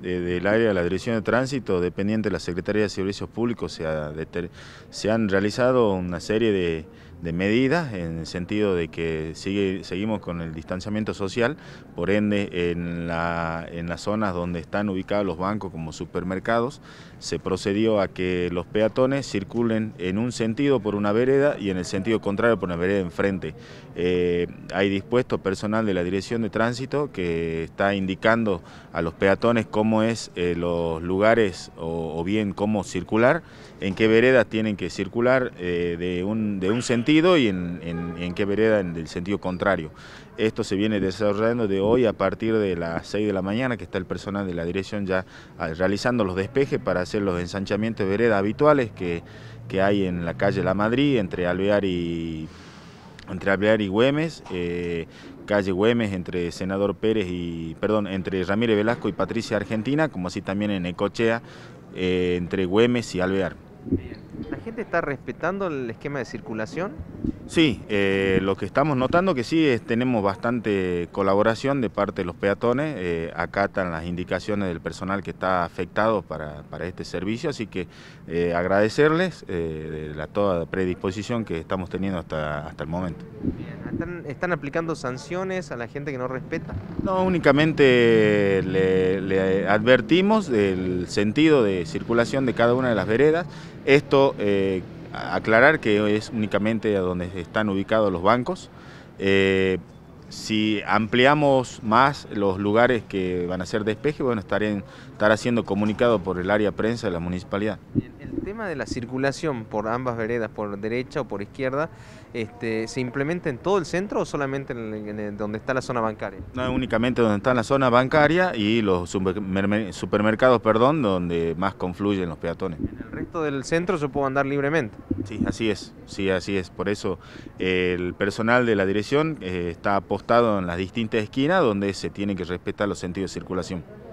del área de la Dirección de Tránsito, dependiente de la Secretaría de Servicios Públicos, se, se han realizado una serie de, de medidas en el sentido de que seguimos con el distanciamiento social, por ende en, las zonas donde están ubicados los bancos como supermercados, se procedió a que los peatones circulen en un sentido por una vereda y en el sentido contrario por una vereda enfrente. Eh, hay dispuesto personal de la Dirección de Tránsito que está indicando a los peatones cómo es eh, los lugares o, bien cómo circular, en qué veredas tienen que circular eh, un, de un sentido y en, qué vereda en el sentido contrario. Esto se viene desarrollando de hoy a partir de las 6 de la mañana, que está el personal de la dirección ya ah, realizando los despejes para hacer los ensanchamientos de vereda habituales que, hay en la calle La Madrid, entre Alvear y entre Alvear y Güemes, eh, calle Güemes entre Senador Pérez y, perdón, entre Ramírez Velasco y Patricia Argentina, como así también en Ecochea, eh, entre Güemes y Alvear gente está respetando el esquema de circulación? Sí, eh, lo que estamos notando que sí es tenemos bastante colaboración de parte de los peatones, eh, acatan las indicaciones del personal que está afectado para, este servicio, así que eh, agradecerles eh, la toda predisposición que estamos teniendo hasta, hasta el momento. ¿están, aplicando sanciones a la gente que no respeta? No, únicamente le, advertimos del sentido de circulación de cada una de las veredas, esto aclarar que es únicamente donde están ubicados los bancos. Eh, si ampliamos más los lugares que van a ser despeje, bueno, estaré, estará siendo comunicado por el área prensa de la municipalidad el tema de la circulación por ambas veredas, por derecha o por izquierda, este, ¿se implementa en todo el centro o solamente en, donde está la zona bancaria? No, únicamente donde está la zona bancaria y los supermercados, perdón, donde más confluyen los peatones. En el resto del centro se puede andar libremente. Sí, así es, sí, así es. Por eso el personal de la dirección eh, está apostado en las distintas esquinas donde se tienen que respetar los sentidos de circulación.